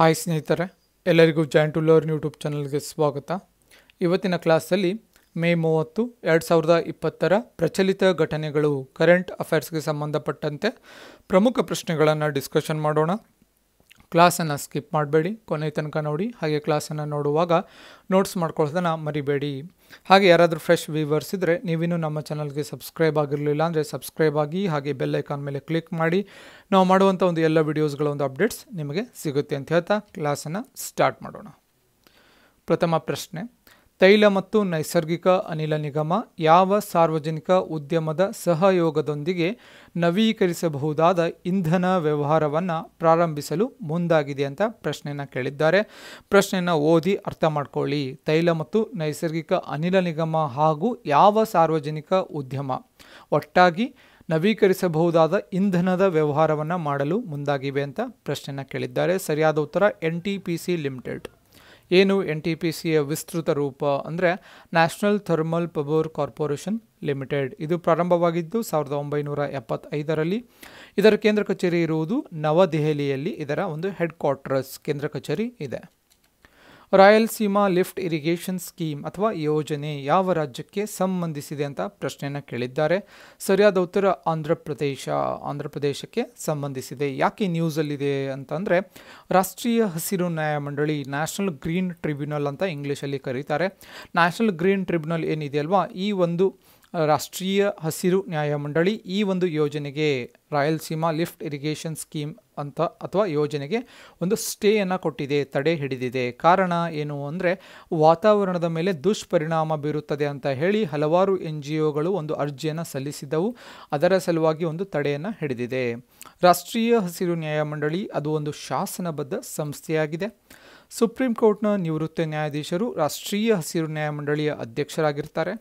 hi ಸ್ನೇಹಿತರೆ ಎಲ್ಲರಿಗೂ joint to learn YouTube ಚಾನಲ್ಗೆ ಸ್ವಾಗತ ಇವತ್ತಿನ ಕ್ಲಾಸಲ್ಲಿ ಮೇ ಮೂವತ್ತು ಎರಡು ಸಾವಿರದ ಇಪ್ಪತ್ತರ ಪ್ರಚಲಿತ ಘಟನೆಗಳು ಕರೆಂಟ್ ಅಫೇರ್ಸ್ಗೆ ಸಂಬಂಧಪಟ್ಟಂತೆ ಪ್ರಮುಖ ಪ್ರಶ್ನೆಗಳನ್ನು ಡಿಸ್ಕಷನ್ ಮಾಡೋಣ ಕ್ಲಾಸನ್ನು ಸ್ಕಿಪ್ ಮಾಡಬೇಡಿ ಕೊನೆ ತನಕ ನೋಡಿ ಹಾಗೆ ಕ್ಲಾಸನ್ನು ನೋಡುವಾಗ ನೋಟ್ಸ್ ಮಾಡ್ಕೊಳ್ಳೋದನ್ನು ಮರಿಬೇಡಿ ಹಾಗೆ ಯಾರಾದರೂ ಫ್ರೆಶ್ ವ್ಯೂವರ್ಸ್ ಇದ್ದರೆ ನೀವಿನ್ನೂ ನಮ್ಮ ಚಾನಲ್ಗೆ ಸಬ್ಸ್ಕ್ರೈಬ್ ಆಗಿರಲಿಲ್ಲ ಅಂದರೆ ಸಬ್ಸ್ಕ್ರೈಬ್ ಆಗಿ ಹಾಗೆ ಐಕಾನ್ ಮೇಲೆ ಕ್ಲಿಕ್ ಮಾಡಿ ನಾವು ಮಾಡುವಂಥ ಒಂದು ಎಲ್ಲ ವಿಡಿಯೋಸ್ಗಳ ಒಂದು ಅಪ್ಡೇಟ್ಸ್ ನಿಮಗೆ ಸಿಗುತ್ತೆ ಅಂತ ಹೇಳ್ತಾ ಕ್ಲಾಸನ್ನು ಸ್ಟಾರ್ಟ್ ಮಾಡೋಣ ಪ್ರಥಮ ಪ್ರಶ್ನೆ ತೈಲ ಮತ್ತು ನೈಸರ್ಗಿಕ ಅನಿಲ ನಿಗಮ ಯಾವ ಸಾರ್ವಜನಿಕ ಉದ್ಯಮದ ಸಹಯೋಗದೊಂದಿಗೆ ನವೀಕರಿಸಬಹುದಾದ ಇಂಧನ ವ್ಯವಹಾರವನ್ನು ಪ್ರಾರಂಭಿಸಲು ಮುಂದಾಗಿದೆ ಅಂತ ಪ್ರಶ್ನೆಯನ್ನು ಕೇಳಿದ್ದಾರೆ ಪ್ರಶ್ನೆಯನ್ನು ಓದಿ ಅರ್ಥ ಮಾಡ್ಕೊಳ್ಳಿ ತೈಲ ಮತ್ತು ನೈಸರ್ಗಿಕ ಅನಿಲ ನಿಗಮ ಹಾಗೂ ಯಾವ ಸಾರ್ವಜನಿಕ ಉದ್ಯಮ ಒಟ್ಟಾಗಿ ನವೀಕರಿಸಬಹುದಾದ ಇಂಧನದ ವ್ಯವಹಾರವನ್ನು ಮಾಡಲು ಮುಂದಾಗಿವೆ ಅಂತ ಪ್ರಶ್ನೆಯನ್ನು ಕೇಳಿದ್ದಾರೆ ಸರಿಯಾದ ಉತ್ತರ N T P C limited ಏನು ಎನ್ ಟಿ ಪಿ ಸಿಯ ವಿಸ್ತೃತ ರೂಪ ಅಂದರೆ national thermal power corporation limited ಇದು ಪ್ರಾರಂಭವಾಗಿದ್ದು ಸಾವಿರದ ಒಂಬೈನೂರ ಎಪ್ಪತ್ತೈದರಲ್ಲಿ ಇದರ ಕೇಂದ್ರ ಕಚೇರಿ ಇರುವುದು ನವದೆಹಲಿಯಲ್ಲಿ ಇದರ ಒಂದು ಹೆಡ್ ಕ್ವಾರ್ಟರ್ಸ್ ಕೇಂದ್ರ ಕಚೇರಿ ಇದೆ ರಾಯಲ್ಸೀಮಾ ಲಿಫ್ಟ್ ಇರಿಗೇಷನ್ ಸ್ಕೀಮ್ ಅಥವಾ ಯೋಜನೆ ಯಾವ ರಾಜ್ಯಕ್ಕೆ ಸಂಬಂಧಿಸಿದೆ ಅಂತ ಪ್ರಶ್ನೆಯನ್ನು ಕೇಳಿದ್ದಾರೆ ಸರಿಯಾದ ಉತ್ತರ ಆಂಧ್ರ ಪ್ರದೇಶ ಆಂಧ್ರ ಪ್ರದೇಶಕ್ಕೆ ಸಂಬಂಧಿಸಿದೆ ಯಾಕೆ ನ್ಯೂಸಲ್ಲಿದೆ ಅಂತಂದರೆ ರಾಷ್ಟ್ರೀಯ ಹಸಿರು ನ್ಯಾಯಮಂಡಳಿ ನ್ಯಾಷನಲ್ ಗ್ರೀನ್ ಟ್ರಿಬ್ಯುನಲ್ ಅಂತ ಇಂಗ್ಲೀಷಲ್ಲಿ ಕರೀತಾರೆ ನ್ಯಾಷನಲ್ ಗ್ರೀನ್ ಟ್ರಿಬ್ಯುನಲ್ ಏನಿದೆ ಅಲ್ವಾ ಈ ಒಂದು ರಾಷ್ಟ್ರೀಯ ಹಸಿರು ನ್ಯಾಯಮಂಡಳಿ ಈ ಒಂದು ಯೋಜನೆಗೆ ರಾಯಲ್ಸೀಮಾ ಲಿಫ್ಟ್ ಇರಿಗೇಷನ್ ಸ್ಕೀಮ್ ಅಂತ ಅಥವಾ ಯೋಜನೆಗೆ ಒಂದು ಸ್ಟೇಯನ್ನು ಕೊಟ್ಟಿದೆ ತಡೆ ಹಿಡಿದಿದೆ ಕಾರಣ ಏನು ಅಂದರೆ ವಾತಾವರಣದ ಮೇಲೆ ದುಷ್ಪರಿಣಾಮ ಬೀರುತ್ತದೆ ಅಂತ ಹೇಳಿ ಹಲವಾರು ಎನ್ ಜಿ ಒಗಳು ಒಂದು ಅರ್ಜಿಯನ್ನು ಸಲ್ಲಿಸಿದ್ದವು ಅದರ ಸಲುವಾಗಿ ಒಂದು ತಡೆಯನ್ನು ಹಿಡಿದಿದೆ ರಾಷ್ಟ್ರೀಯ ಹಸಿರು ನ್ಯಾಯಮಂಡಳಿ ಅದು ಒಂದು ಶಾಸನಬದ್ಧ ಸಂಸ್ಥೆಯಾಗಿದೆ ಸುಪ್ರೀಂ ಕೋರ್ಟ್ನ ನಿವೃತ್ತ ನ್ಯಾಯಾಧೀಶರು ರಾಷ್ಟ್ರೀಯ ಹಸಿರು ನ್ಯಾಯಮಂಡಳಿಯ ಅಧ್ಯಕ್ಷರಾಗಿರ್ತಾರೆ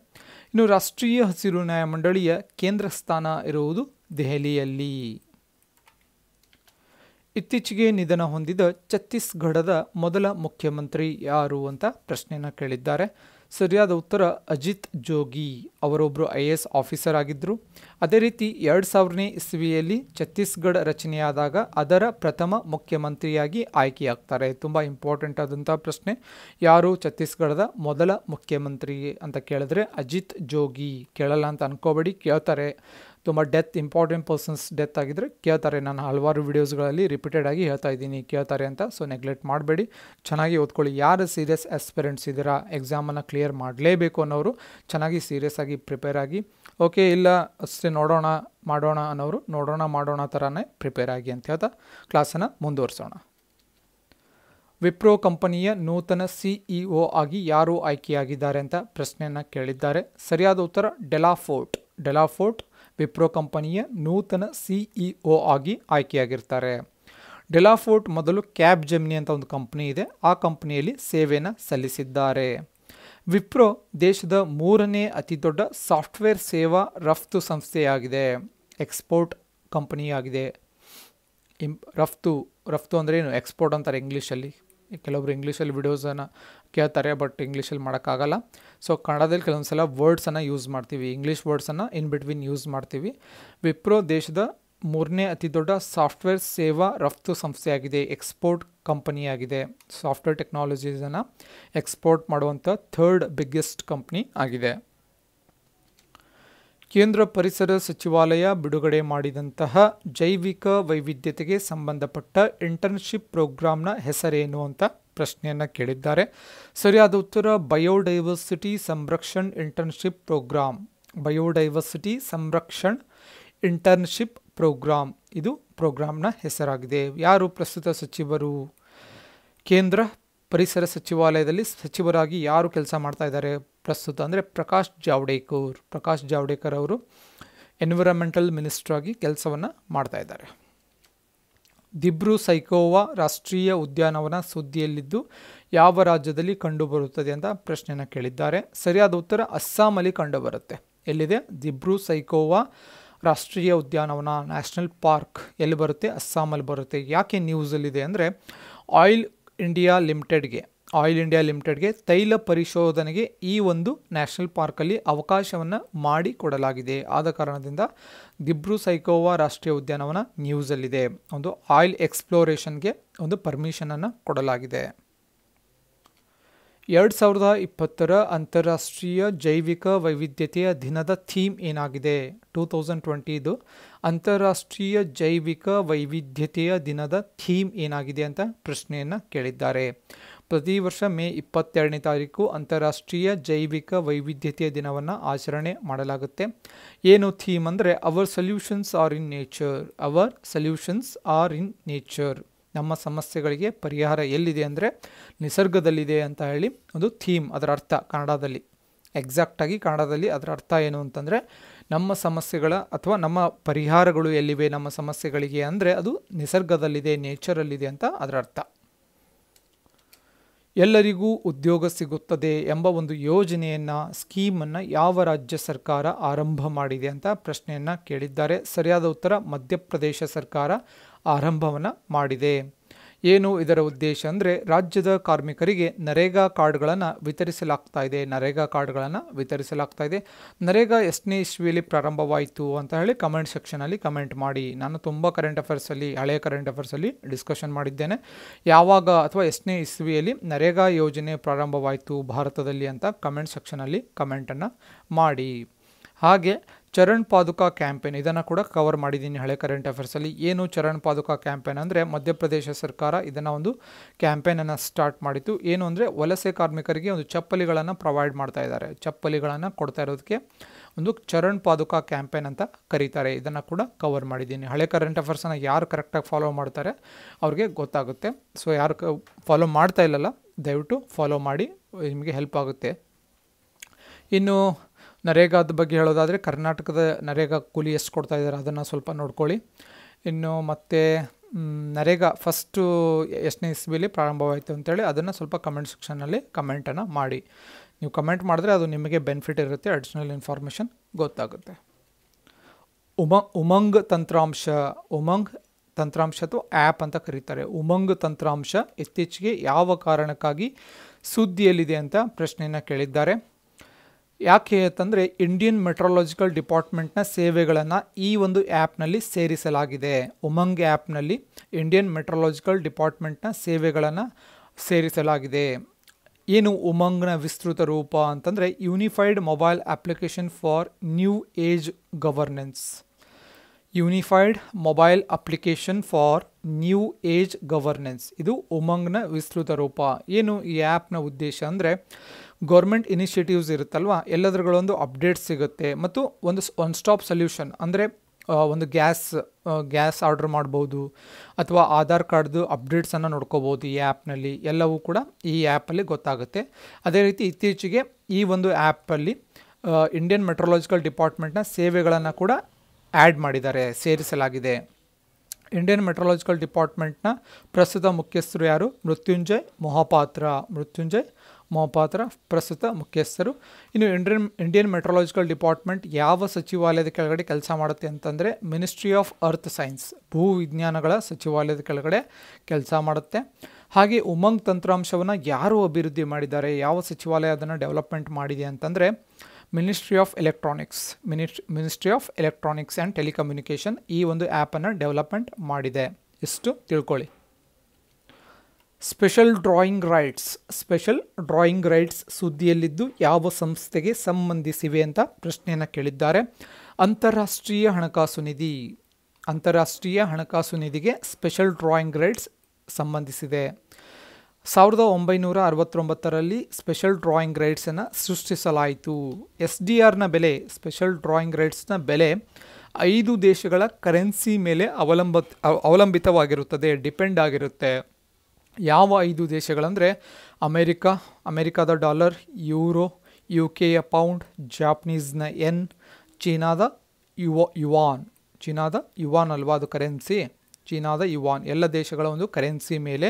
ಇನ್ನು ರಾಷ್ಟ್ರೀಯ ಹಸಿರು ನ್ಯಾಯಮಂಡಳಿಯ ಕೇಂದ್ರ ಸ್ಥಾನ ಇರುವುದು ದೆಹಲಿಯಲ್ಲಿ ಇತ್ತೀಚೆಗೆ ನಿಧನ ಹೊಂದಿದ ಛತ್ತೀಸ್ಗಢದ ಮೊದಲ ಮುಖ್ಯಮಂತ್ರಿ ಯಾರು ಅಂತ ಪ್ರಶ್ನೆಯನ್ನು ಕೇಳಿದ್ದಾರೆ ಸರಿಯಾದ ಉತ್ತರ ಅಜಿತ್ ಜೋಗಿ ಅವರೊಬ್ಬರು ಐ ಎ ಎಸ್ ಆಫೀಸರ್ ಆಗಿದ್ದರು ಅದೇ ರೀತಿ ಎರಡು ಸಾವಿರನೇ ಇಸ್ವಿಯಲ್ಲಿ ಛತ್ತೀಸ್ಗಢ ರಚನೆಯಾದಾಗ ಅದರ ಪ್ರಥಮ ಮುಖ್ಯಮಂತ್ರಿಯಾಗಿ ಆಯ್ಕೆಯಾಗ್ತಾರೆ ತುಂಬ ಇಂಪಾರ್ಟೆಂಟ್ ಆದಂಥ ಪ್ರಶ್ನೆ ಯಾರು ಛತ್ತೀಸ್ಗಢದ ಮೊದಲ ಮುಖ್ಯಮಂತ್ರಿ ಅಂತ ಕೇಳಿದ್ರೆ ಅಜಿತ್ ಜೋಗಿ ಕೇಳಲ್ಲ ಅಂತ ಅನ್ಕೋಬೇಡಿ ಕೇಳ್ತಾರೆ ತುಂಬ ಡೆತ್ ಇಂಪಾರ್ಟೆಂಟ್ ಪರ್ಸನ್ಸ್ ಡೆತ್ ಆಗಿದ್ದರೆ ಕೇಳ್ತಾರೆ ನಾನು ಹಲವಾರು ವೀಡಿಯೋಸ್ಗಳಲ್ಲಿ ರಿಪೀಟೆಡ್ ಆಗಿ ಹೇಳ್ತಾ ಇದ್ದೀನಿ ಕೇಳ್ತಾರೆ ಅಂತ ಸೊ ನೆಗ್ಲೆಕ್ಟ್ ಮಾಡಬೇಡಿ ಚೆನ್ನಾಗಿ ಓದ್ಕೊಳ್ಳಿ ಯಾರು ಸೀರಿಯಸ್ ಎಸ್ಪೆರೆಂಟ್ಸ್ ಇದ್ದೀರಾ ಎಕ್ಸಾಮನ್ನು ಕ್ಲಿಯರ್ ಮಾಡಲೇಬೇಕು ಅನ್ನೋರು ಚೆನ್ನಾಗಿ ಸೀರಿಯಸ್ ಆಗಿ ಪ್ರಿಪೇರ್ ಆಗಿ ಓಕೆ ಇಲ್ಲ ಅಷ್ಟೇ ನೋಡೋಣ ಮಾಡೋಣ ಅನ್ನೋರು ನೋಡೋಣ ಮಾಡೋಣ ಥರನೇ ಪ್ರಿಪೇರ್ ಆಗಿ ಅಂತ ಹೇಳ್ತಾ ಕ್ಲಾಸನ್ನು ಮುಂದುವರಿಸೋಣ ವಿಪ್ರೋ ಕಂಪನಿಯ ನೂತನ ಸಿಇಒ ಆಗಿ ಯಾರು ಆಯ್ಕೆಯಾಗಿದ್ದಾರೆ ಅಂತ ಪ್ರಶ್ನೆಯನ್ನು ಕೇಳಿದ್ದಾರೆ ಸರಿಯಾದ ಉತ್ತರ ಡೆಲಾಫೋರ್ಟ್ ಡೆಲಾಫೋರ್ಟ್ ವಿಪ್ರೋ ಕಂಪನಿಯ ನೂತನ ಸಿಇಒ ಆಗಿ ಆಯ್ಕೆಯಾಗಿರ್ತಾರೆ ಡೆಲಾಫೋರ್ಟ್ ಮೊದಲು ಕ್ಯಾಬ್ ಜಮ್ನಿ ಅಂತ ಒಂದು ಕಂಪ್ನಿ ಇದೆ ಆ ಕಂಪ್ನಿಯಲ್ಲಿ ಸೇವೆಯನ್ನು ಸಲ್ಲಿಸಿದ್ದಾರೆ ವಿಪ್ರೋ ದೇಶದ ಮೂರನೇ ದೊಡ್ಡ ಸಾಫ್ಟ್ವೇರ್ ಸೇವಾ ರಫ್ತು ಸಂಸ್ಥೆಯಾಗಿದೆ ಎಕ್ಸ್ಪೋರ್ಟ್ ಕಂಪನಿಯಾಗಿದೆ ಇಂ ರಫ್ತು ರಫ್ತು ಅಂದರೆ ಏನು ಎಕ್ಸ್ಪೋರ್ಟ್ ಅಂತಾರೆ ಇಂಗ್ಲೀಷಲ್ಲಿ ಕೆಲವೊಬ್ರು ಇಂಗ್ಲೀಷಲ್ಲಿ ವಿಡಿಯೋಸನ್ನು ಕೇಳ್ತಾರೆ ಬಟ್ ಇಂಗ್ಲೀಷಲ್ಲಿ ಮಾಡೋಕ್ಕಾಗಲ್ಲ ಸೊ ಕನ್ನಡದಲ್ಲಿ ಕೆಲವೊಂದು ಸಲ ವರ್ಡ್ಸನ್ನು ಯೂಸ್ ಮಾಡ್ತೀವಿ ಇಂಗ್ಲೀಷ್ ವರ್ಡ್ಸನ್ನು ಇನ್ ಬಿಟ್ವೀನ್ ಯೂಸ್ ಮಾಡ್ತೀವಿ ವಿಪ್ರೋ ದೇಶದ ಮೂರನೇ ಅತಿ ದೊಡ್ಡ ಸಾಫ್ಟ್ವೇರ್ ಸೇವಾ ರಫ್ತು ಸಂಸ್ಥೆಯಾಗಿದೆ ಎಕ್ಸ್ಪೋರ್ಟ್ ಕಂಪನಿಯಾಗಿದೆ ಸಾಫ್ಟ್ವೇರ್ ಟೆಕ್ನಾಲಜೀಸನ್ನು ಎಕ್ಸ್ಪೋರ್ಟ್ ಮಾಡುವಂಥ ಥರ್ಡ್ ಬಿಗ್ಗೆಸ್ಟ್ ಕಂಪ್ನಿ ಆಗಿದೆ ಕೇಂದ್ರ ಪರಿಸರ ಸಚಿವಾಲಯ ಬಿಡುಗಡೆ ಮಾಡಿದಂತಹ ಜೈವಿಕ ವೈವಿಧ್ಯತೆಗೆ ಸಂಬಂಧಪಟ್ಟ ಇಂಟರ್ನ್ಶಿಪ್ ಪ್ರೋಗ್ರಾಂನ ಹೆಸರೇನು ಅಂತ ಪ್ರಶ್ನೆಯನ್ನು ಕೇಳಿದ್ದಾರೆ ಸರಿಯಾದ ಉತ್ತರ biodiversity Samrakshan internship programme biodiversity Samrakshan internship programme ಇದು ಪ್ರೋಗ್ರಾಂನ ಹೆಸರಾಗಿದೆ ಯಾರು ಪ್ರಸ್ತುತ ಸಚಿವರು ಕೇಂದ್ರ ಪರಿಸರ ಸಚಿವಾಲಯದಲ್ಲಿ ಸಚಿವರಾಗಿ ಯಾರು ಕೆಲಸ ಮಾಡ್ತಾ ಇದ್ದಾರೆ ಪ್ರಸ್ತುತ ಅಂದರೆ ಪ್ರಕಾಶ್ ಜಾವಡೇಕರ್ ಪ್ರಕಾಶ್ ಜಾವಡೇಕರ್ ಅವರು ಎನ್ವಿರಾನ್ಮೆಂಟಲ್ ಮಿನಿಸ್ಟ್ರಾಗಿ ಕೆಲಸವನ್ನು ಮಾಡ್ತಾ ಇದ್ದಾರೆ ದಿಬ್ರು ಸೈಕೋವಾ ರಾಷ್ಟ್ರೀಯ ಉದ್ಯಾನವನ ಸುದ್ದಿಯಲ್ಲಿದ್ದು ಯಾವ ರಾಜ್ಯದಲ್ಲಿ ಕಂಡುಬರುತ್ತದೆ ಅಂತ ಪ್ರಶ್ನೆಯನ್ನು ಕೇಳಿದ್ದಾರೆ ಸರಿಯಾದ ಉತ್ತರ ಅಸ್ಸಾಮಲ್ಲಿ ಕಂಡುಬರುತ್ತೆ ಎಲ್ಲಿದೆ ದಿಬ್ರು ಸೈಕೋವಾ ರಾಷ್ಟ್ರೀಯ ಉದ್ಯಾನವನ ನ್ಯಾಷನಲ್ ಪಾರ್ಕ್ ಎಲ್ಲಿ ಬರುತ್ತೆ ಅಸ್ಸಾಮಲ್ಲಿ ಬರುತ್ತೆ ಯಾಕೆ ನ್ಯೂಸಲ್ಲಿದೆ ಅಂದರೆ ಆಯಿಲ್ ಇಂಡಿಯಾ ಲಿಮಿಟೆಡ್ಗೆ ಆಯಿಲ್ ಇಂಡಿಯಾ ಲಿಮಿಟೆಡ್ಗೆ ತೈಲ ಪರಿಶೋಧನೆಗೆ ಈ ಒಂದು ನ್ಯಾಷನಲ್ ಪಾರ್ಕಲ್ಲಿ ಅವಕಾಶವನ್ನು ಮಾಡಿಕೊಡಲಾಗಿದೆ ಆದ ಕಾರಣದಿಂದ ದಿಬ್ರು ಸೈಕೋವಾ ರಾಷ್ಟ್ರೀಯ ಉದ್ಯಾನವನ ನ್ಯೂಸಲ್ಲಿದೆ ಒಂದು ಆಯಿಲ್ ಎಕ್ಸ್ಪ್ಲೋರೇಷನ್ಗೆ ಒಂದು ಪರ್ಮಿಷನನ್ನು ಕೊಡಲಾಗಿದೆ ಎರಡು ಸಾವಿರದ ಇಪ್ಪತ್ತರ ಅಂತಾರಾಷ್ಟ್ರೀಯ ಜೈವಿಕ ವೈವಿಧ್ಯತೆಯ ದಿನದ ಥೀಮ್ ಏನಾಗಿದೆ ಟೂ ತೌಸಂಡ್ ಟ್ವೆಂಟಿದು ಅಂತಾರಾಷ್ಟ್ರೀಯ ಜೈವಿಕ ವೈವಿಧ್ಯತೆಯ ದಿನದ ಥೀಮ್ ಏನಾಗಿದೆ ಅಂತ ಪ್ರಶ್ನೆಯನ್ನು ಕೇಳಿದ್ದಾರೆ ಪ್ರತಿ ವರ್ಷ ಮೇ ಇಪ್ಪತ್ತೆರಡನೇ ತಾರೀಕು ಅಂತಾರಾಷ್ಟ್ರೀಯ ಜೈವಿಕ ವೈವಿಧ್ಯತೆಯ ದಿನವನ್ನು ಆಚರಣೆ ಮಾಡಲಾಗುತ್ತೆ ಏನು ಥೀಮ್ ಅಂದರೆ our solutions are in nature our solutions are in nature ನಮ್ಮ ಸಮಸ್ಯೆಗಳಿಗೆ ಪರಿಹಾರ ಎಲ್ಲಿದೆ ಅಂದರೆ ನಿಸರ್ಗದಲ್ಲಿದೆ ಅಂತ ಹೇಳಿ ಒಂದು ಥೀಮ್ ಅದರ ಅರ್ಥ ಕನ್ನಡದಲ್ಲಿ ಎಕ್ಸಾಕ್ಟಾಗಿ ಕನ್ನಡದಲ್ಲಿ ಅದರ ಅರ್ಥ ಏನು ಅಂತಂದರೆ ನಮ್ಮ ಸಮಸ್ಯೆಗಳ ಅಥವಾ ನಮ್ಮ ಪರಿಹಾರಗಳು ಎಲ್ಲಿವೆ ನಮ್ಮ ಸಮಸ್ಯೆಗಳಿಗೆ ಅಂದರೆ ಅದು ನಿಸರ್ಗದಲ್ಲಿದೆ ನೇಚರಲ್ಲಿದೆ ಅಂತ ಅದರ ಅರ್ಥ ಎಲ್ಲರಿಗೂ ಉದ್ಯೋಗ ಸಿಗುತ್ತದೆ ಎಂಬ ಒಂದು ಯೋಜನೆಯನ್ನು ಸ್ಕೀಮನ್ನು ಯಾವ ರಾಜ್ಯ ಸರ್ಕಾರ ಆರಂಭ ಮಾಡಿದೆ ಅಂತ ಪ್ರಶ್ನೆಯನ್ನು ಕೇಳಿದ್ದಾರೆ ಸರಿಯಾದ ಉತ್ತರ ಮಧ್ಯಪ್ರದೇಶ ಸರ್ಕಾರ ಆರಂಭವನ್ನು ಮಾಡಿದೆ ಏನು ಇದರ ಉದ್ದೇಶ ಅಂದರೆ ರಾಜ್ಯದ ಕಾರ್ಮಿಕರಿಗೆ ನರೇಗಾ ಕಾರ್ಡ್ಗಳನ್ನು ವಿತರಿಸಲಾಗ್ತಾ ಇದೆ ನರೇಗಾ ಕಾರ್ಡ್ಗಳನ್ನು ವಿತರಿಸಲಾಗ್ತಾ ಇದೆ ನರೇಗಾ ಎಷ್ಟನೇ ಇಸ್ವಿಯಲ್ಲಿ ಪ್ರಾರಂಭವಾಯಿತು ಅಂತ ಹೇಳಿ ಕಮೆಂಟ್ ಸೆಕ್ಷನಲ್ಲಿ ಕಮೆಂಟ್ ಮಾಡಿ ನಾನು ತುಂಬ ಕರೆಂಟ್ ಅಫೇರ್ಸಲ್ಲಿ ಹಳೆಯ ಕರೆಂಟ್ ಅಫೇರ್ಸಲ್ಲಿ ಡಿಸ್ಕಷನ್ ಮಾಡಿದ್ದೇನೆ ಯಾವಾಗ ಅಥವಾ ಎಷ್ಟನೇ ಇಸ್ವಿಯಲ್ಲಿ ನರೇಗಾ ಯೋಜನೆ ಪ್ರಾರಂಭವಾಯಿತು ಭಾರತದಲ್ಲಿ ಅಂತ ಕಮೆಂಟ್ ಸೆಕ್ಷನಲ್ಲಿ ಕಮೆಂಟನ್ನು ಮಾಡಿ ಹಾಗೆ ಚರಣ್ ಪಾದುಕಾ ಕ್ಯಾಂಪೇನ್ ಇದನ್ನು ಕೂಡ ಕವರ್ ಮಾಡಿದ್ದೀನಿ ಹಳೆ ಕರೆಂಟ್ ಅಫೇರ್ಸಲ್ಲಿ ಏನು ಚರಣ್ ಪಾದುಕಾ ಕ್ಯಾಂಪೇನ್ ಅಂದರೆ ಮಧ್ಯಪ್ರದೇಶ ಸರ್ಕಾರ ಇದನ್ನು ಒಂದು ಕ್ಯಾಂಪೇನನ್ನು ಸ್ಟಾರ್ಟ್ ಮಾಡಿತ್ತು ಏನು ಅಂದರೆ ವಲಸೆ ಕಾರ್ಮಿಕರಿಗೆ ಒಂದು ಚಪ್ಪಲಿಗಳನ್ನು ಪ್ರೊವೈಡ್ ಮಾಡ್ತಾ ಇದ್ದಾರೆ ಚಪ್ಪಲಿಗಳನ್ನು ಕೊಡ್ತಾ ಇರೋದಕ್ಕೆ ಒಂದು ಚರಣ್ ಪಾದುಕಾ ಕ್ಯಾಂಪೇನ್ ಅಂತ ಕರೀತಾರೆ ಇದನ್ನು ಕೂಡ ಕವರ್ ಮಾಡಿದ್ದೀನಿ ಹಳೆ ಕರೆಂಟ್ ಅಫೇರ್ಸನ್ನು ಯಾರು ಕರೆಕ್ಟಾಗಿ ಫಾಲೋ ಮಾಡ್ತಾರೆ ಅವ್ರಿಗೆ ಗೊತ್ತಾಗುತ್ತೆ ಸೊ ಯಾರು ಫಾಲೋ ಮಾಡ್ತಾ ಇಲ್ಲಲ್ಲ ದಯವಿಟ್ಟು ಫಾಲೋ ಮಾಡಿ ನಿಮಗೆ ಹೆಲ್ಪ್ ಆಗುತ್ತೆ ಇನ್ನು ನರೇಗಾದ ಬಗ್ಗೆ ಹೇಳೋದಾದರೆ ಕರ್ನಾಟಕದ ನರೇಗಾ ಕೂಲಿ ಎಷ್ಟು ಕೊಡ್ತಾ ಇದ್ದಾರೆ ಅದನ್ನು ಸ್ವಲ್ಪ ನೋಡ್ಕೊಳ್ಳಿ ಇನ್ನು ಮತ್ತು ನರೇಗಾ ಫಸ್ಟು ಎಷ್ಟನೇ ಇಸ್ಬಿಲಿ ಪ್ರಾರಂಭವಾಯಿತು ಅಂತೇಳಿ ಅದನ್ನು ಸ್ವಲ್ಪ ಕಮೆಂಟ್ ಸೆಕ್ಷನಲ್ಲಿ ಕಮೆಂಟನ್ನು ಮಾಡಿ ನೀವು ಕಮೆಂಟ್ ಮಾಡಿದ್ರೆ ಅದು ನಿಮಗೆ ಬೆನಿಫಿಟ್ ಇರುತ್ತೆ ಅಡಿಷ್ನಲ್ ಇನ್ಫಾರ್ಮೇಷನ್ ಗೊತ್ತಾಗುತ್ತೆ ಉಮ ಉಮಂಗ್ ತಂತ್ರಾಂಶ ಉಮಂಗ್ ತಂತ್ರಾಂಶ ಅಥವಾ ಆ್ಯಪ್ ಅಂತ ಕರೀತಾರೆ ಉಮಂಗ್ ತಂತ್ರಾಂಶ ಇತ್ತೀಚೆಗೆ ಯಾವ ಕಾರಣಕ್ಕಾಗಿ ಸುದ್ದಿಯಲ್ಲಿದೆ ಅಂತ ಪ್ರಶ್ನೆಯನ್ನು ಕೇಳಿದ್ದಾರೆ ಯಾಕೆ ಅಂತಂದರೆ ಇಂಡಿಯನ್ ಮೆಟ್ರಾಲಜಿಕಲ್ ಡಿಪಾರ್ಟ್ಮೆಂಟ್ನ ಸೇವೆಗಳನ್ನು ಈ ಒಂದು ಆ್ಯಪ್ನಲ್ಲಿ ಸೇರಿಸಲಾಗಿದೆ ಉಮಂಗ್ ಆ್ಯಪ್ನಲ್ಲಿ ಇಂಡಿಯನ್ ಮೆಟ್ರಾಲಜಿಕಲ್ ಡಿಪಾರ್ಟ್ಮೆಂಟ್ನ ಸೇವೆಗಳನ್ನು ಸೇರಿಸಲಾಗಿದೆ ಏನು ಉಮಂಗ್ನ ವಿಸ್ತೃತ ರೂಪ ಅಂತಂದರೆ unified mobile application for new age governance unified mobile application for new age governance ಇದು ಉಮಂಗ್ನ ವಿಸ್ತೃತ ರೂಪ ಏನು ಈ ಆ್ಯಪ್ನ ಉದ್ದೇಶ ಅಂದರೆ ಗೌರ್ಮೆಂಟ್ ಇನಿಷಿಯೇಟಿವ್ಸ್ ಇರುತ್ತಲ್ವ ಎಲ್ಲದರಗಳೊಂದು ಅಪ್ಡೇಟ್ ಸಿಗುತ್ತೆ ಮತ್ತು ಒಂದು ಒನ್ ಸ್ಟಾಪ್ ಸೊಲ್ಯೂಷನ್ ಅಂದರೆ ಒಂದು ಗ್ಯಾಸ್ ಗ್ಯಾಸ್ ಆರ್ಡರ್ ಮಾಡ್ಬೋದು ಅಥವಾ ಆಧಾರ್ ಕಾರ್ಡ್ದು ಅಪ್ಡೇಟ್ಸನ್ನು ನೋಡ್ಕೋಬೋದು ಈ ಆ್ಯಪ್ನಲ್ಲಿ ಎಲ್ಲವೂ ಕೂಡ ಈ ಆ್ಯಪಲ್ಲಿ ಗೊತ್ತಾಗುತ್ತೆ ಅದೇ ರೀತಿ ಇತ್ತೀಚೆಗೆ ಈ ಒಂದು ಆ್ಯಪಲ್ಲಿ ಇಂಡಿಯನ್ ಮೆಟ್ರೋಲಾಜಿಕಲ್ ಡಿಪಾರ್ಟ್ಮೆಂಟ್ನ ಸೇವೆಗಳನ್ನು ಕೂಡ ಆ್ಯಡ್ ಮಾಡಿದ್ದಾರೆ ಸೇರಿಸಲಾಗಿದೆ ಇಂಡಿಯನ್ ಮೆಟ್ರಾಲಜಿಕಲ್ ಡಿಪಾರ್ಟ್ಮೆಂಟ್ನ ಪ್ರಸ್ತುತ ಮುಖ್ಯಸ್ಥರು ಯಾರು ಮೃತ್ಯುಂಜಯ್ ಮೊಹಾಪಾತ್ರ ಮೃತ್ಯುಂಜಯ್ ಮೊಹಪಾತ್ರ ಪ್ರಸ್ತುತ ಮುಖ್ಯಸ್ಥರು ಇನ್ನು ಇಂಡಿಯನ್ ಇಂಡಿಯನ್ ಮೆಟ್ರಾಲಜಿಕಲ್ ಡಿಪಾರ್ಟ್ಮೆಂಟ್ ಯಾವ ಸಚಿವಾಲಯದ ಕೆಳಗಡೆ ಕೆಲಸ ಮಾಡುತ್ತೆ ಅಂತಂದರೆ ಮಿನಿಸ್ಟ್ರಿ ಆಫ್ ಅರ್ತ್ ಸೈನ್ಸ್ ಭೂ ವಿಜ್ಞಾನಗಳ ಸಚಿವಾಲಯದ ಕೆಳಗಡೆ ಕೆಲಸ ಮಾಡುತ್ತೆ ಹಾಗೆ ಉಮಂಗ್ ತಂತ್ರಾಂಶವನ್ನು ಯಾರು ಅಭಿವೃದ್ಧಿ ಮಾಡಿದ್ದಾರೆ ಯಾವ ಸಚಿವಾಲಯ ಅದನ್ನು ಡೆವಲಪ್ಮೆಂಟ್ ಮಾಡಿದೆ ಅಂತಂದರೆ ministry of electronics minis ministry of electronics and telecommunication ಈ ಒಂದು ಆ್ಯಪನ್ನು ಡೆವಲಪ್ಮೆಂಟ್ ಮಾಡಿದೆ ಇಷ್ಟು ತಿಳ್ಕೊಳ್ಳಿ special drawing rights special drawing rights ಸುದ್ದಿಯಲ್ಲಿದ್ದು ಯಾವ ಸಂಸ್ಥೆಗೆ ಸಂಬಂಧಿಸಿವೆ ಅಂತ ಪ್ರಶ್ನೆಯನ್ನು ಕೇಳಿದ್ದಾರೆ ಅಂತಾರಾಷ್ಟ್ರೀಯ ಹಣಕಾಸು ನಿಧಿ ಅಂತಾರಾಷ್ಟ್ರೀಯ ಹಣಕಾಸು ನಿಧಿಗೆ ಸ್ಪೆಷಲ್ ಡ್ರಾಯಿಂಗ್ ರೈಟ್ಸ್ ಸಂಬಂಧಿಸಿದೆ ಸಾವಿರದ ಒಂಬೈನೂರ ಅರವತ್ತೊಂಬತ್ತರಲ್ಲಿ ಸ್ಪೆಷಲ್ ಡ್ರಾಯಿಂಗ್ ರೈಟ್ಸನ್ನು ಸೃಷ್ಟಿಸಲಾಯಿತು ಎಸ್ ಡಿ ಆರ್ನ ಬೆಲೆ ಸ್ಪೆಷಲ್ ಡ್ರಾಯಿಂಗ್ ರೈಟ್ಸ್ನ ಬೆಲೆ ಐದು ದೇಶಗಳ ಕರೆನ್ಸಿ ಮೇಲೆ ಅವಲಂಬ ಅವಲಂಬಿತವಾಗಿರುತ್ತದೆ ಡಿಪೆಂಡ್ ಆಗಿರುತ್ತೆ ಯಾವ ಐದು ದೇಶಗಳಂದರೆ ಅಮೇರಿಕಾ ಅಮೇರಿಕಾದ ಡಾಲರ್ ಯೂರೋ ಯು ಯ ಪೌಂಡ್ ಜಾಪನೀಸ್ನ ಎನ್ ಚೀನಾದ ಯುವ ಯುವಾನ್ ಚೀನಾದ ಯುವಾನ್ ಅಲ್ವಾ ಅದು ಕರೆನ್ಸಿ ಚೀನಾದ ಯುವಾನ್ ಎಲ್ಲ ದೇಶಗಳ ಒಂದು ಕರೆನ್ಸಿ ಮೇಲೆ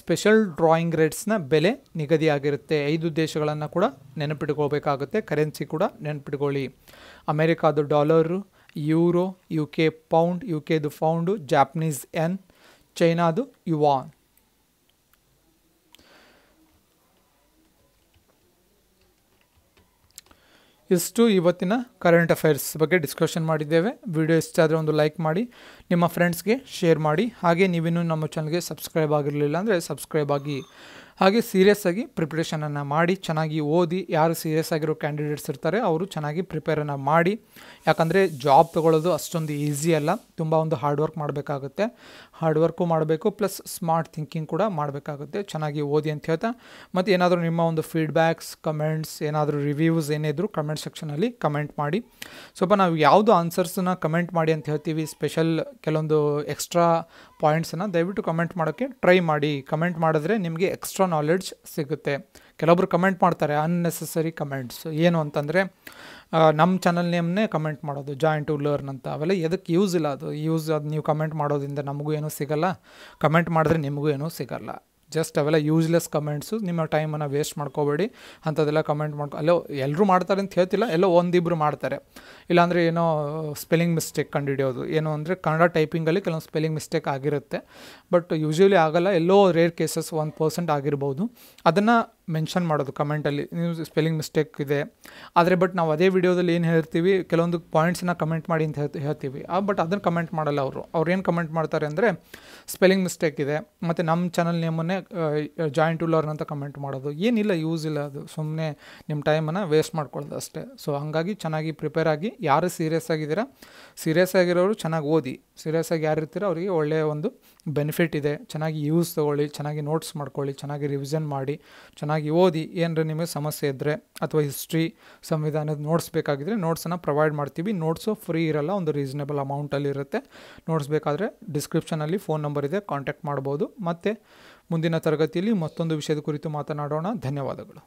ಸ್ಪೆಷಲ್ ಡ್ರಾಯಿಂಗ್ ರೇಟ್ಸ್ನ ಬೆಲೆ ನಿಗದಿಯಾಗಿರುತ್ತೆ ಐದು ದೇಶಗಳನ್ನು ಕೂಡ ನೆನಪಿಟ್ಕೊಳ್ಬೇಕಾಗುತ್ತೆ ಕರೆನ್ಸಿ ಕೂಡ ನೆನಪಿಟ್ಕೊಳ್ಳಿ ಅಮೇರಿಕಾದು dollar euro U K pound U ಕೆದು ಪೌಂಡು ಜಾಪನೀಸ್ ಎನ್ ಚೈನಾದು ಯುವಾನ್ ಇಷ್ಟು ಇವತ್ತಿನ ಕರೆಂಟ್ ಅಫೇರ್ಸ್ ಬಗ್ಗೆ ಡಿಸ್ಕಷನ್ ಮಾಡಿದ್ದೇವೆ ವಿಡಿಯೋ ಇಷ್ಟ ಆದರೆ ಒಂದು ಲೈಕ್ ಮಾಡಿ ನಿಮ್ಮ ಫ್ರೆಂಡ್ಸ್ಗೆ ಶೇರ್ ಮಾಡಿ ಹಾಗೆ ನೀವಿನ್ನೂ ನಮ್ಮ ಚಾನಲ್ಗೆ ಸಬ್ಸ್ಕ್ರೈಬ್ ಆಗಿರಲಿಲ್ಲ ಅಂದರೆ ಸಬ್ಸ್ಕ್ರೈಬ್ ಆಗಿ ಹಾಗೆ ಸೀರಿಯಸ್ ಆಗಿ ಪ್ರಿಪ್ರೇಷನನ್ನು ಮಾಡಿ ಚೆನ್ನಾಗಿ ಓದಿ ಯಾರು ಸೀರಿಯಸ್ ಆಗಿರೋ ಕ್ಯಾಂಡಿಡೇಟ್ಸ್ ಇರ್ತಾರೆ ಅವರು ಚೆನ್ನಾಗಿ ಪ್ರಿಪೇರನ್ನು ಮಾಡಿ ಯಾಕಂದರೆ ಜಾಬ್ ತೊಗೊಳೋದು ಅಷ್ಟೊಂದು ಈಸಿ ಅಲ್ಲ ತುಂಬ ಒಂದು ಹಾರ್ಡ್ ವರ್ಕ್ ಮಾಡಬೇಕಾಗುತ್ತೆ ಹಾರ್ಡ್ ವರ್ಕು ಮಾಡಬೇಕು ಪ್ಲಸ್ ಸ್ಮಾರ್ಟ್ ಥಿಂಕಿಂಗ್ ಕೂಡ ಮಾಡಬೇಕಾಗುತ್ತೆ ಚೆನ್ನಾಗಿ ಓದಿ ಅಂತ ಹೇಳ್ತಾ ಮತ್ತು ಏನಾದರೂ ನಿಮ್ಮ ಒಂದು ಫೀಡ್ಬ್ಯಾಕ್ಸ್ ಕಮೆಂಟ್ಸ್ ಏನಾದರೂ ರಿವ್ಯೂಸ್ ಏನಿದ್ರು ಕಮೆಂಟ್ ಸೆಕ್ಷನಲ್ಲಿ ಕಮೆಂಟ್ ಮಾಡಿ ಸ್ವಲ್ಪ ನಾವು ಯಾವುದು ಆನ್ಸರ್ಸನ್ನು ಕಮೆಂಟ್ ಮಾಡಿ ಅಂತ ಹೇಳ್ತೀವಿ ಸ್ಪೆಷಲ್ ಕೆಲವೊಂದು ಎಕ್ಸ್ಟ್ರಾ ಪಾಯಿಂಟ್ಸನ್ನು ದಯವಿಟ್ಟು ಕಮೆಂಟ್ ಮಾಡೋಕ್ಕೆ ಟ್ರೈ ಮಾಡಿ ಕಮೆಂಟ್ ಮಾಡಿದ್ರೆ ನಿಮಗೆ ಎಕ್ಸ್ಟ್ರಾ ಎಕ್ಸ್ಟ್ರಾ ನಾಲೆಡ್ಜ್ ಸಿಗುತ್ತೆ ಕೆಲವೊಬ್ರು ಕಮೆಂಟ್ ಮಾಡ್ತಾರೆ ಅನ್ನೆಸೆಸರಿ ಕಮೆಂಟ್ಸ್ ಏನು ಅಂತಂದರೆ ನಮ್ಮ ಚಾನಲ್ ನೇಮ್ನೇ ಕಮೆಂಟ್ ಮಾಡೋದು ಜಾಯಿಂಟ್ ಟು ಲರ್ನ್ ಅಂತ ಅವೆಲ್ಲ ಎದಕ್ಕೆ ಯೂಸ್ ಇಲ್ಲ ಅದು ಯೂಸ್ ಅದು ನೀವು ಕಮೆಂಟ್ ಮಾಡೋದ್ರಿಂದ ನಮಗೂ ಏನೂ ಸಿಗಲ್ಲ ಕಮೆಂಟ್ ಮಾಡಿದ್ರೆ ನಿಮಗೂ ಏನೂ ಸಿಗಲ್ಲ ಜಸ್ಟ್ ಅವೆಲ್ಲ ಯೂಸ್ಲೆಸ್ ಕಮೆಂಟ್ಸು ನಿಮ್ಮ ಟೈಮನ್ನು ವೇಸ್ಟ್ ಮಾಡ್ಕೋಬೇಡಿ ಅಂಥದ್ದೆಲ್ಲ ಕಮೆಂಟ್ ಮಾಡ್ಕೊ ಅಲ್ಲೋ ಎಲ್ಲರೂ ಮಾಡ್ತಾರೆ ಅಂತ ಹೇಳ್ತಿಲ್ಲ ಎಲ್ಲೋ ಒಂದಿಬ್ಬರು ಮಾಡ್ತಾರೆ ಇಲ್ಲಾಂದರೆ ಏನೋ ಸ್ಪೆಲ್ಲಿಂಗ್ ಮಿಸ್ಟೇಕ್ ಹಿಡಿಯೋದು ಏನೋ ಅಂದರೆ ಕನ್ನಡ ಟೈಪಿಂಗಲ್ಲಿ ಕೆಲವೊಂದು ಸ್ಪೆಲ್ಲಿಂಗ್ ಮಿಸ್ಟೇಕ್ ಆಗಿರುತ್ತೆ ಬಟ್ ಯೂಶ್ವಲಿ ಆಗಲ್ಲ ಎಲ್ಲೋ ರೇರ್ ಕೇಸಸ್ ಒನ್ ಪರ್ಸೆಂಟ್ ಆಗಿರ್ಬೋದು ಅದನ್ನು ಮೆನ್ಷನ್ ಮಾಡೋದು ಕಮೆಂಟಲ್ಲಿ ನೀವು ಸ್ಪೆಲ್ಲಿಂಗ್ ಮಿಸ್ಟೇಕ್ ಇದೆ ಆದರೆ ಬಟ್ ನಾವು ಅದೇ ವಿಡಿಯೋದಲ್ಲಿ ಏನು ಹೇಳ್ತೀವಿ ಕೆಲವೊಂದು ಪಾಯಿಂಟ್ಸನ್ನ ಕಮೆಂಟ್ ಮಾಡಿ ಅಂತ ಹೇಳ್ತೀವಿ ಬಟ್ ಅದನ್ನು ಕಮೆಂಟ್ ಮಾಡಲ್ಲ ಅವರು ಅವ್ರು ಏನು ಕಮೆಂಟ್ ಮಾಡ್ತಾರೆ ಅಂದರೆ ಸ್ಪೆಲ್ಲಿಂಗ್ ಮಿಸ್ಟೇಕ್ ಇದೆ ಮತ್ತು ನಮ್ಮ ಚಾನಲ್ ನೇಮನ್ನೇ ಜಾಯಿಂಟ್ ಟೂಲರ್ ಅಂತ ಕಮೆಂಟ್ ಮಾಡೋದು ಏನಿಲ್ಲ ಯೂಸ್ ಇಲ್ಲ ಅದು ಸುಮ್ಮನೆ ನಿಮ್ಮ ಟೈಮನ್ನು ವೇಸ್ಟ್ ಮಾಡ್ಕೊಳ್ಳೋದು ಅಷ್ಟೇ ಸೊ ಹಾಗಾಗಿ ಚೆನ್ನಾಗಿ ಪ್ರಿಪೇರ್ ಆಗಿ ಯಾರು ಸೀರಿಯಸ್ ಆಗಿದ್ದೀರಾ ಸೀರಿಯಸ್ ಆಗಿರೋರು ಚೆನ್ನಾಗಿ ಓದಿ ಸೀರಿಯಸ್ ಆಗಿ ಯಾರು ಇರ್ತೀರೋ ಅವರಿಗೆ ಒಳ್ಳೆಯ ಒಂದು ಬೆನಿಫಿಟ್ ಇದೆ ಚೆನ್ನಾಗಿ ಯೂಸ್ ತೊಗೊಳ್ಳಿ ಚೆನ್ನಾಗಿ ನೋಟ್ಸ್ ಮಾಡ್ಕೊಳ್ಳಿ ಚೆನ್ನಾಗಿ ರಿವಿಷನ್ ಮಾಡಿ ಚೆನ್ನಾಗಿ ಚೆನ್ನಾಗಿ ಓದಿ ಏನರ ನಿಮಗೆ ಸಮಸ್ಯೆ ಇದ್ದರೆ ಅಥವಾ ಹಿಸ್ಟ್ರಿ ಸಂವಿಧಾನದ ನೋಟ್ಸ್ ಬೇಕಾಗಿದ್ದರೆ ನೋಟ್ಸನ್ನು ಪ್ರೊವೈಡ್ ಮಾಡ್ತೀವಿ ನೋಟ್ಸು ಫ್ರೀ ಇರಲ್ಲ ಒಂದು ರೀಸನೇಬಲ್ ಅಮೌಂಟಲ್ಲಿ ಇರುತ್ತೆ ನೋಟ್ಸ್ ಬೇಕಾದರೆ ಡಿಸ್ಕ್ರಿಪ್ಷನಲ್ಲಿ ಫೋನ್ ನಂಬರ್ ಇದೆ ಕಾಂಟ್ಯಾಕ್ಟ್ ಮಾಡ್ಬೋದು ಮತ್ತು ಮುಂದಿನ ತರಗತಿಯಲ್ಲಿ ಮತ್ತೊಂದು ವಿಷಯದ ಕುರಿತು ಮಾತನಾಡೋಣ ಧನ್ಯವಾದಗಳು